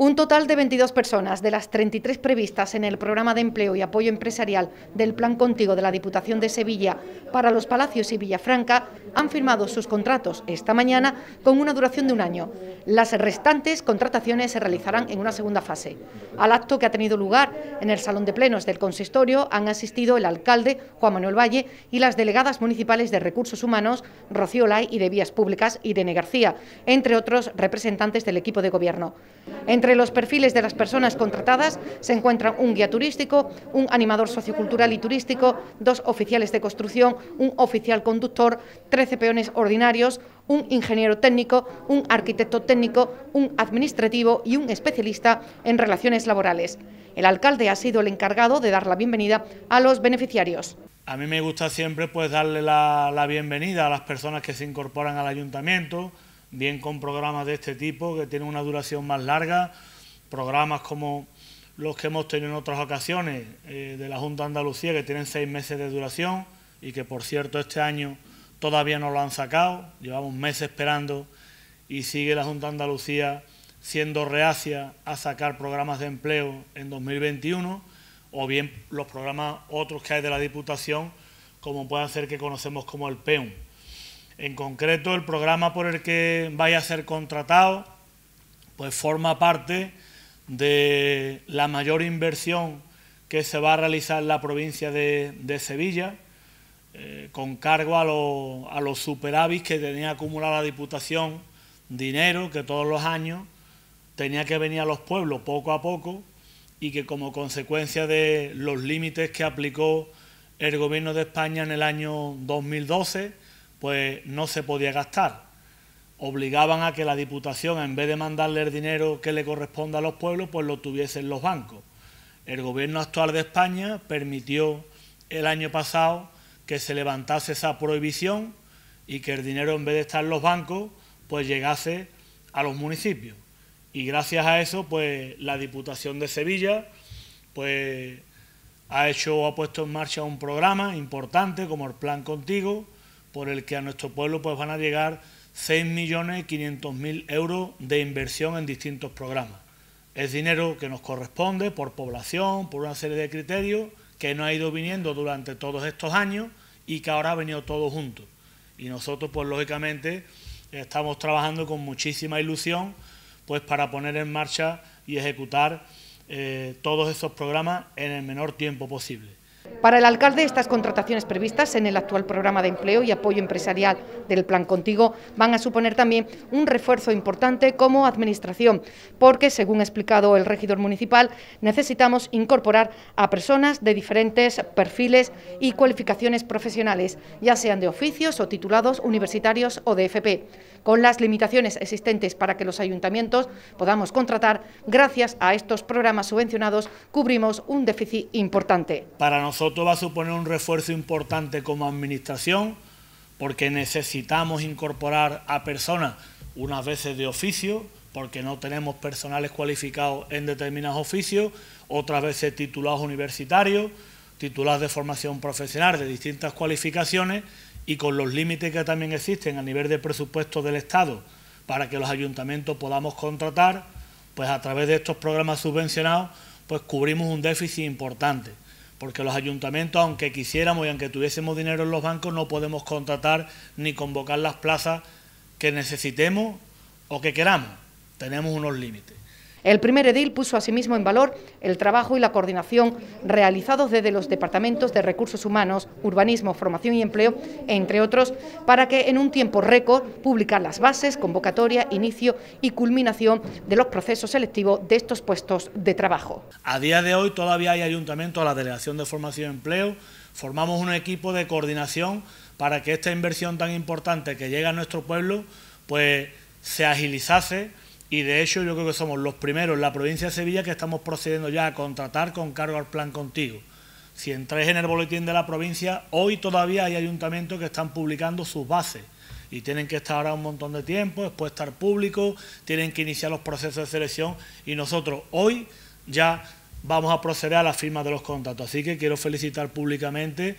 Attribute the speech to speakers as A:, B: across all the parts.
A: Un total de 22 personas de las 33 previstas en el programa de empleo y apoyo empresarial del Plan Contigo de la Diputación de Sevilla para los Palacios y Villafranca han firmado sus contratos esta mañana con una duración de un año. Las restantes contrataciones se realizarán en una segunda fase. Al acto que ha tenido lugar en el Salón de Plenos del Consistorio han asistido el alcalde Juan Manuel Valle y las delegadas municipales de Recursos Humanos Rocío Lai y de Vías Públicas Irene García, entre otros representantes del equipo de gobierno. Entre los perfiles de las personas contratadas se encuentran un guía turístico, un animador sociocultural y turístico, dos oficiales de construcción, un oficial conductor, 13 peones ordinarios, un ingeniero técnico, un arquitecto técnico, un administrativo y un especialista en relaciones laborales. El alcalde ha sido el encargado de dar la bienvenida a los beneficiarios.
B: A mí me gusta siempre pues, darle la bienvenida a las personas que se incorporan al ayuntamiento, bien con programas de este tipo que tienen una duración más larga, programas como los que hemos tenido en otras ocasiones eh, de la Junta de Andalucía que tienen seis meses de duración y que por cierto este año todavía no lo han sacado, llevamos meses esperando y sigue la Junta de Andalucía siendo reacia a sacar programas de empleo en 2021 o bien los programas otros que hay de la Diputación como puede ser que conocemos como el PEUM. En concreto, el programa por el que vaya a ser contratado, pues forma parte de la mayor inversión que se va a realizar en la provincia de, Sevilla, eh, con cargo a, a los superávits que tenía acumulada la Diputación, dinero que todos los años tenía que venir a los pueblos poco a poco y que como consecuencia de los límites que aplicó el Gobierno de España en el año 2012, pues no se podía gastar. Obligaban a que la Diputación, en vez de mandarle el dinero que le corresponda a los pueblos, pues lo tuviesen los bancos. El gobierno actual de España permitió el año pasado que se levantase esa prohibición y que el dinero, en vez de estar en los bancos, pues llegase a los municipios. Y gracias a eso, pues la Diputación de Sevilla, pues ha hecho ha puesto en marcha un programa importante como el Plan Contigo, por el que a nuestro pueblo pues, van a llegar 6.500.000 euros de inversión en distintos programas. Es dinero que nos corresponde por población, por una serie de criterios, que no ha ido viniendo durante todos estos años y que ahora ha venido todo junto. Y nosotros, pues lógicamente, estamos trabajando con muchísima ilusión pues para poner en marcha y ejecutar eh, todos esos programas en el menor tiempo posible.
A: Para el alcalde, estas contrataciones previstas en el actual programa de empleo y apoyo empresarial del Plan Contigo van a suponer también un refuerzo importante como administración, porque, según ha explicado el regidor municipal, necesitamos incorporar a personas de diferentes perfiles y cualificaciones profesionales, ya sean de oficios o titulados universitarios o de FP, con las limitaciones existentes para que los ayuntamientos podamos contratar, gracias a estos programas subvencionados, cubrimos un déficit importante.
B: Para esto va a suponer un refuerzo importante como administración, porque necesitamos incorporar a personas, unas veces de oficio, porque no tenemos personales cualificados en determinados oficios, otras veces titulados universitarios, titulados de formación profesional de distintas cualificaciones y con los límites que también existen a nivel de presupuesto del Estado para que los ayuntamientos podamos contratar, pues a través de estos programas subvencionados, pues cubrimos un déficit importante porque los ayuntamientos, aunque quisiéramos y aunque tuviésemos dinero en los bancos, no podemos contratar ni convocar las plazas que necesitemos o que queramos. Tenemos unos límites.
A: El primer edil puso asimismo en valor el trabajo y la coordinación realizados desde los departamentos de Recursos Humanos, Urbanismo, Formación y Empleo, entre otros, para que en un tiempo récord publicar las bases, convocatoria, inicio y culminación de los procesos selectivos de estos puestos de trabajo.
B: A día de hoy todavía hay ayuntamiento a la Delegación de Formación y Empleo, formamos un equipo de coordinación para que esta inversión tan importante que llega a nuestro pueblo pues se agilizase y de hecho yo creo que somos los primeros en la provincia de Sevilla que estamos procediendo ya a contratar con cargo al plan contigo. Si entráis en el boletín de la provincia, hoy todavía hay ayuntamientos que están publicando sus bases y tienen que estar ahora un montón de tiempo, después estar público, tienen que iniciar los procesos de selección y nosotros hoy ya vamos a proceder a la firma de los contratos. Así que quiero felicitar públicamente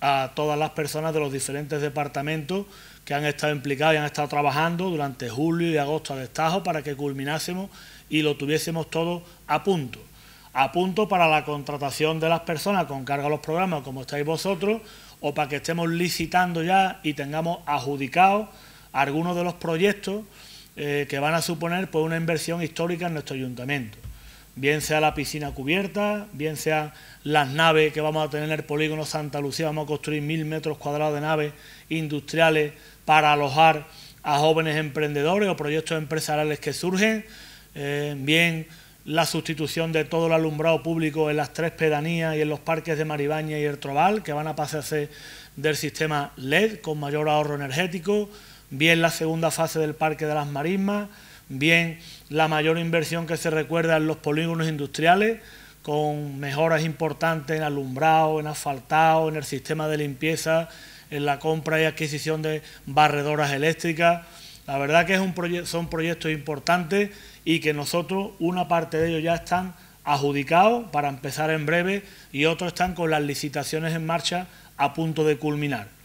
B: a todas las personas de los diferentes departamentos que han estado implicados y han estado trabajando durante julio y agosto a destajo para que culminásemos y lo tuviésemos todo a punto. A punto para la contratación de las personas con carga a los programas, como estáis vosotros, o para que estemos licitando ya y tengamos adjudicados algunos de los proyectos eh, que van a suponer pues, una inversión histórica en nuestro ayuntamiento bien sea la piscina cubierta, bien sea las naves que vamos a tener en el polígono Santa Lucía, vamos a construir mil metros cuadrados de naves industriales para alojar a jóvenes emprendedores o proyectos empresariales que surgen, eh, bien la sustitución de todo el alumbrado público en las tres pedanías y en los parques de Maribaña y el Trobal, que van a pasarse del sistema LED con mayor ahorro energético, bien la segunda fase del Parque de las Marismas, bien la mayor inversión que se recuerda en los polígonos industriales, con mejoras importantes en alumbrado, en asfaltado, en el sistema de limpieza, en la compra y adquisición de barredoras eléctricas. La verdad que es un son proyectos importantes y que nosotros, una parte de ellos ya están adjudicados para empezar en breve y otros están con las licitaciones en marcha a punto de culminar.